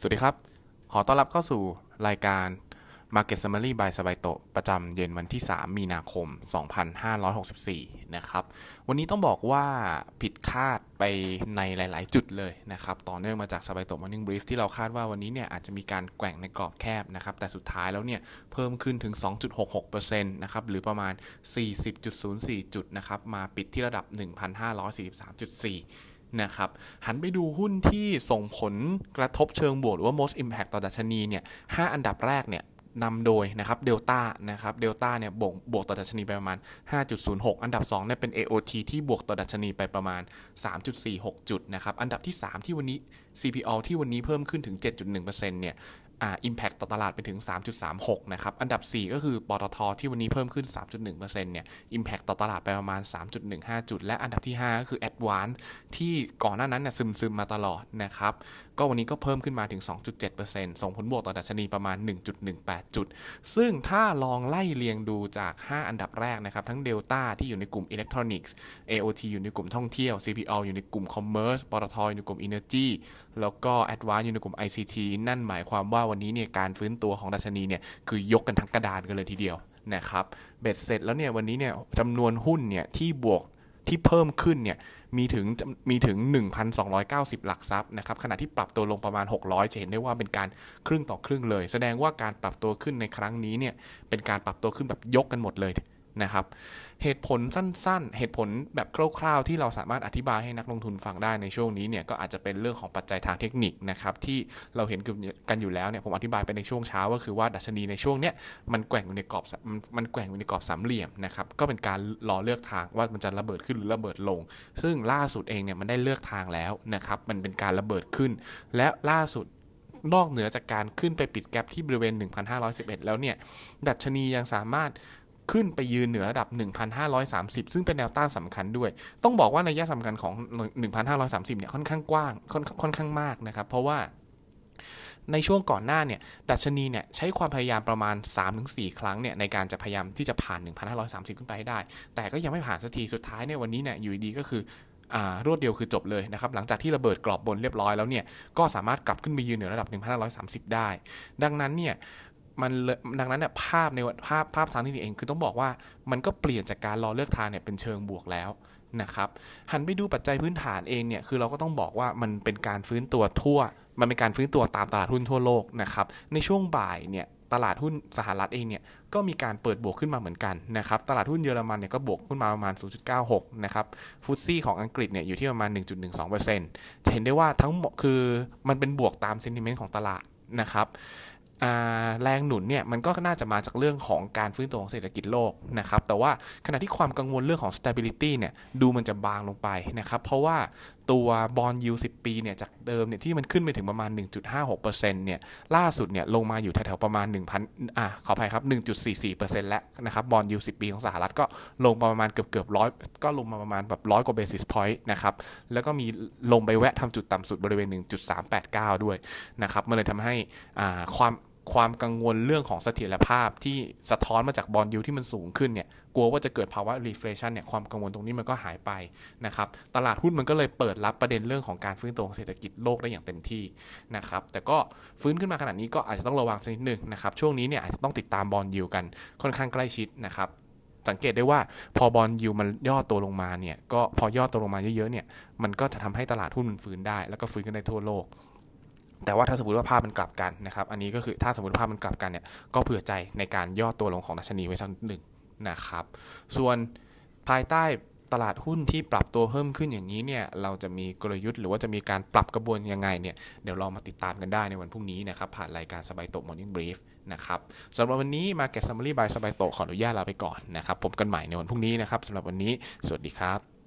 สวัสดีครับ ขอต้อนรับเข้าสู่รายการ Market Summary by สบายโตประจำเย็นวันที่ 3 มีนาคม 2564 นะครับ วันนี้ต้องบอกว่าผิดคาดไปในหลาย ๆ จุดเลยนะครับต่อเนื่องมาจากสบายโต Morning Brief ที่เราคาดว่าวันนี้เนี่ยอาจจะมีการแกว่งในกรอบแคบนะครับ แต่สุดท้ายแล้วเนี่ยเพิ่มขึ้นถึง 2.66%นะครับ หรือประมาณ 40.04 จุดนะครับ มาปิดที่ระดับ 1,543.4นะครับหันไปดูหุ้นที่ส่งผลกระทบเชิงบวกหรือว่า most impact ต่อดัชนีเนี่ยห้าอันดับแรกเนี่ยนำโดยนะครับเดลต้านะครับเดลต้าเนี่ยบวกบวกต่อดัชนีไปประมาณ 5.06 อันดับ 2เนี่ยเป็น AOT ที่บวกต่อดัชนีไปประมาณ 3.46 จุดนะครับอันดับที่ 3 ที่วันนี้ CPO ที่วันนี้เพิ่มขึ้นถึง 7.1%เนี่ยอ่าอิมแพ t ต่อตลาดไปถึง 3.36นะครับอันดับ 4 ก็คือปตทที่วันนี้เพิ่มขึ้น 3.1%เนี่ยอิมแพ t ต่อตลาดไปประมาณ3.15จุดและอันดับที่5ก็คือ advance ที่ก่อนหน้านั้นเนี่ยซึมซึมมาตลอดนะครับก็วันนี้ก็เพิ่มขึ้นมาถึง 2.7%ส่งผลบวกต่อดัชนีประมาณ 1.18 จุด ซึ่งถ้าลองไล่เรียงดูจาก 5 อันดับแรกนะครับทั้ง Delta ที่อยู่ในกลุ่มอ Electronics AOT อยู่ในกลุ่มท่องเที่ยว CPO อยู่ในกลุ่มคอมเมอร์สปตทอยู่ในกลุ่ม Energy แล้วก็ Advance d อยู่ในกลุ่ม ICT นั่นหมายความว่าวันนี้เนี่ยการฟื้นตัวของดัชนีเนี่ยคือยกกันทั้งกระดานกันเลยทีเดียวนะครับเบ็ดเสร็จแล้วเนี่ยวันนี้เนี่ยจำนวนหุ้นเนี่ยที่บวกที่เพิ่มขึ้นเนี่ยมีถึงมีถึง 1,290 หลักทรัพย์นะครับขณะที่ปรับตัวลงประมาณ 600 จะเห็นได้ว่าเป็นการครึ่งต่อครึ่งเลย แสดงว่าการปรับตัวขึ้นในครั้งนี้เนี่ยเป็นการปรับตัวขึ้นแบบยกกันหมดเลยนะครับเหตุผลสั้น ๆ เหตุผลแบบคร่าว ๆ ที่เราสามารถอธิบายให้นักลงทุนฟังได้ในช่วงนี้เนี่ยก็อาจจะเป็นเรื่องของปัจจัยทางเทคนิคนะครับที่เราเห็นกันอยู่แล้วเนี่ยผมอธิบายไปในช่วงเช้าก็คือว่าดัชนีในช่วงเนี้ยมันแกว่งอยู่ในกรอบมันแกว่งอยู่ในกรอบสามเหลี่ยมนะครับก็เป็นการรอเลือกทางว่ามันจะระเบิดขึ้นหรือระเบิดลง ซึ่งล่าสุดเองเนี่ยมันได้เลือกทางแล้วนะครับมันเป็นการระเบิดขึ้น และล่าสุดนอกเหนือจากการขึ้นไปปิดแกลบที่บริเวณ 1,511แล้วเนี่ยดัชนียังสามารถขึ้นไปยืนเหนือระดับ 1,530 ซึ่งเป็นแนวต้านสำคัญด้วย ต้องบอกว่าในยะสำคัญของ 1,530 เนี่ย ค่อนข้างกว้างค่อนค่อนข้างมากนะครับ เพราะว่าในช่วงก่อนหน้าเนี่ย ดัชนีเนี่ยใช้ความพยายามประมาณ 3-4 ครั้งเนี่ยในการจะพยายามที่จะผ่าน 1,530 ขึ้นไปให้ได้ แต่ก็ยังไม่ผ่านสักที สุดท้ายเนี่ยวันนี้เนี่ยอยู่ดีก็คือ รวดเดียวคือจบเลยนะครับ หลังจากที่ระเบิดกรอบบนเรียบร้อยแล้วเนี่ย ก็สามารถกลับขึ้นไปยืนเหนือระดับ 1,530 ได้ ดังนั้นเนี่ยมันดังนั้นเนี่ยภาพในภาพภาพทางทคนีคเองคือต้องบอกว่ามันก็เปลี่ยนจากการรอเลือกทางเนี่ยเป็นเชิงบวกแล้วนะครับหันไปดูปัจจัยพื้นฐานเองเนี่ยคือเราก็ต้องบอกว่ามันเป็นการฟื้นตัวทั่วมันเป็นการฟื้นตัวตามตลาดหุ้นทั่วโลกนะครับในช่วงบ่ายเนี่ยตลาดหุ้นสหรัฐเองเนี่ยก็มีการเปิดบวกขึ้นมาเหมือนกันนะครับตลาดหุ้นเยอรมันเนี่ยก็บวกขึ้นมาประมาณ0.96นะครับฟุตซี่ของอังกฤษเนี่ยอยู่ที่ประมาณ1.12%จะเห็นได้ว่าทั้งคือมันเป็นบวกตามเซนติเมนต์ของตลาดนะครับแรงหนุนเนี่ยมันก็น่าจะมาจากเรื่องของการฟื้นตัวของเศรษฐกิจโลกนะครับแต่ว่าขณะที่ความกังวลเรื่องของ stability เนี่ยดูมันจะบางลงไปนะครับเพราะว่าตัวบอลยูสิปีเนี่ยจากเดิมเนี่ยที่มันขึ้นไปถึงประมาณ 1.56%เนี่ยล่าสุดเนี่ยลงมาอยู่แถวๆประมาณ1,000อ่ะขออภัยครับ1.44%แล้วนะครับบอลยูสิปีของสหรัฐก็ลงประมาณเกือบเกือบร้อยก็ลงมาประมาณแบบร้อยกว่าเบสิสพอยต์นะครับแล้วก็มีลงไปแวะทำจุดต่ำสุดบริเวณ 1.389ด้วยนะครับมันเลยทาให้ความความกังวลเรื่องของเสถียรภาพที่สะท้อนมาจากบอลยูที่มันสูงขึ้นเนี่ยกลัวว่าจะเกิดภาวะรีเฟลชันเนี่ยความกังวลตรงนี้มันก็หายไปนะครับตลาดหุ้นมันก็เลยเปิดรับประเด็นเรื่องของการฟื้นตัวของเศรษฐกิจโลกได้อย่างเต็มที่นะครับแต่ก็ฟื้นขึ้นมาขนาดนี้ก็อาจจะต้องระวังสักนิดหนึ่งนะครับช่วงนี้เนี่ยอาจจะต้องติดตามบอลยูกันค่อนข้างใกล้ชิดนะครับสังเกตได้ว่า พอบอลยูมันย่อตัวลงมาเนี่ยก็พอย่อตัวลงมาเยอะๆเนี่ยมันก็จะทำให้ตลาดหุ้นมันฟื้นได้แล้วก็ฟื้นกันได้ทั่วโลกแต่ว่าถ้าสมมติว่าภาพมันกลับกันนะครับอันนี้ก็คือถ้าสมมติภาพมันกลับกันเนี่ยก็เผื่อใจในการย่อตัวลงของดัชนีไว้สักหนึ่งนะครับส่วนภายใต้ตลาดหุ้นที่ปรับตัวเพิ่มขึ้นอย่างนี้เนี่ยเราจะมีกลยุทธ์หรือว่าจะมีการปรับกระบวนยังไงเนี่ยเดี๋ยวลองมาติดตามกันได้ในวันพรุ่งนี้นะครับ ผ่านรายการสบายโตมอร์นิ่งบรีฟนะครับสำหรับวันนี้ม m a r ซัมเมอรี่บายสบายโตขออนุญาตลาไปก่อนนะครับพบกันใหม่ในวันพรุ่งนี้นะครับสำหรับวันนี้สวัสดีครับ